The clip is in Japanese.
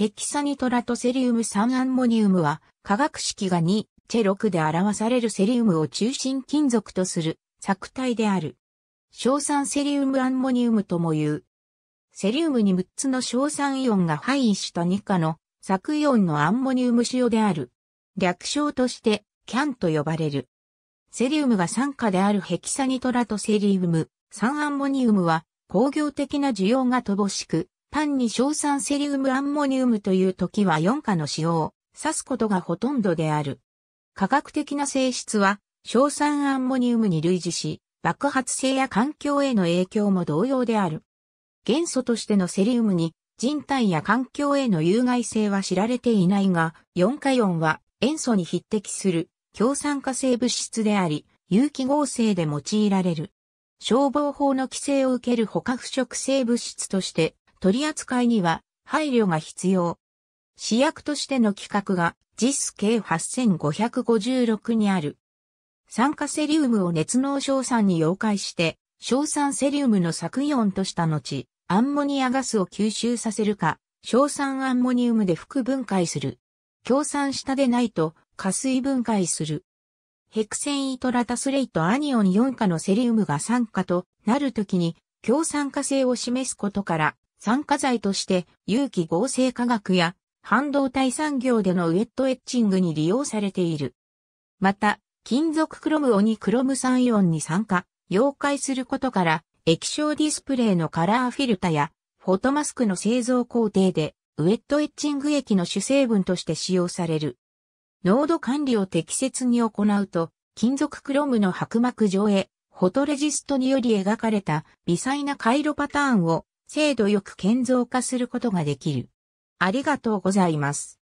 ヘキサニトラとセリウム酸アンモニウムは、化学式が2、チェ6で表されるセリウムを中心金属とする作体である。硝酸セリウムアンモニウムとも言う。セリウムに6つの硝酸イオンが配位した2価の作イオンのアンモニウム塩である。略称として、キャンと呼ばれる。セリウムが酸化であるヘキサニトラとセリウム、酸アンモニウムは工業的な需要が乏しく、単に硝酸セリウムアンモニウムという時は4価の使用を指すことがほとんどである。科学的な性質は、硝酸アンモニウムに類似し、爆発性や環境への影響も同様である。元素としてのセリウムに人体や環境への有害性は知られていないが、4価4は塩素に匹敵する強酸化性物質であり、有機合成で用いられる。消防法の規制を受ける他腐食性物質として取り扱いには配慮が必要。試薬としての規格が JIS 計8556にある。酸化セリウムを熱濃硝酸に溶解して、硝酸セリウムの削イオンとした後、アンモニアガスを吸収させるか、硝酸アンモニウムで副分解する。強酸下でないと、加水分解する。ヘクセンイトラタスレイトアニオン4価のセリウムが酸化となるときに、強酸化性を示すことから、酸化剤として有機合成化学や半導体産業でのウェットエッチングに利用されている。また、金属クロムオニクロム酸イオンに酸化、溶解することから液晶ディスプレイのカラーフィルタやフォトマスクの製造工程でウェットエッチング液の主成分として使用される。濃度管理を適切に行うと、金属クロムの薄膜上へ、フォトレジストにより描かれた微細な回路パターンを精度よく建造化することができる。ありがとうございます。